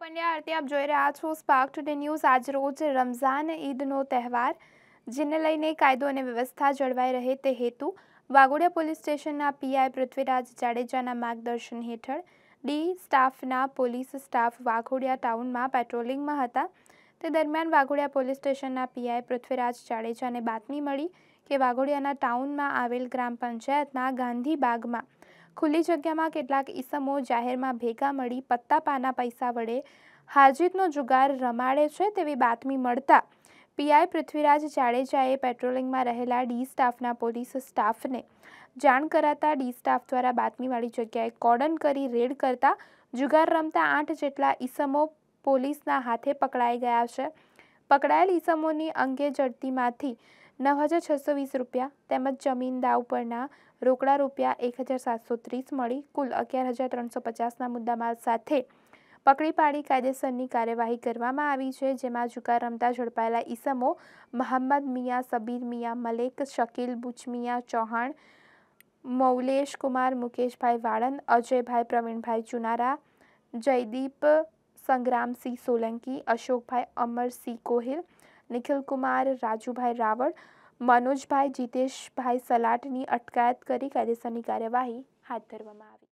પંડ્યા આરતી આપ જોઈ રહ્યા છો સ્પાર્ક ટુડે ન્યૂઝ આજ રોજ રમઝાન ઈદનો તહેવાર જેને લઈને કાયદો અને વ્યવસ્થા જળવાઈ રહે તે હેતુ વાગોડિયા પોલીસ સ્ટેશનના પીઆઈ પૃથ્વીરાજ જાડેજાના માર્ગદર્શન હેઠળ ડી સ્ટાફના પોલીસ સ્ટાફ વાઘોડિયા ટાઉનમાં પેટ્રોલિંગમાં હતા તે દરમિયાન વાઘોડિયા પોલીસ સ્ટેશનના પીઆઈ પૃથ્વીરાજ જાડેજાને બાતમી મળી કે વાઘોડિયાના ટાઉનમાં આવેલ ગ્રામ પંચાયતના ગાંધી બાગમાં ખુલ્લી જગ્યામાં કેટલાક ઈસમો જાહેરમાં ભેગા મળી પત્તા પાના પૈસા વડે હાજીતનો જુગાર રમાડે છે તેવી બાતમી મળતા પીઆઈ પૃથ્વીરાજ જાડેજાએ પેટ્રોલિંગમાં રહેલા ડી સ્ટાફના પોલીસ સ્ટાફને જાણ કરાતા ડી સ્ટાફ દ્વારા બાતમીવાળી જગ્યાએ કોર્ડન કરી રેડ કરતા જુગાર રમતા આઠ જેટલા ઈસમો પોલીસના હાથે પકડાઈ ગયા છે પકડાયેલ ઈસમોની અંગે ઝડપીમાંથી નવ હજાર છસો વીસ રૂપિયા તેમજ જમીન દાવ પરના રોકડા રૂપિયા એક હજાર સાતસો ત્રીસ મળી કુલ અગિયાર હજાર ત્રણસો પચાસના મુદ્દામાલ સાથે પકડી પાડી કાયદેસરની કાર્યવાહી કરવામાં આવી છે જેમાં જુકાર રમતા ઝડપાયેલા ઈસમો મહંમદ મિયા સબીર મિયા મલેક શકીલ બુચમિયા ચૌહાણ મૌલેશ કુમાર મુકેશભાઈ વાળંદ અજયભાઈ પ્રવીણભાઈ ચુનારા જયદીપ સંગ્રામસિંહ સોલંકી અશોકભાઈ અમરસિંહ કોહિલ નિખિલ કુમાર રાજુભાઈ રાવળ મનોજભાઈ જીતેશભાઈ સલાટની અટકાયત કરી કાયદેસરની કાર્યવાહી હાથ ધરવામાં આવી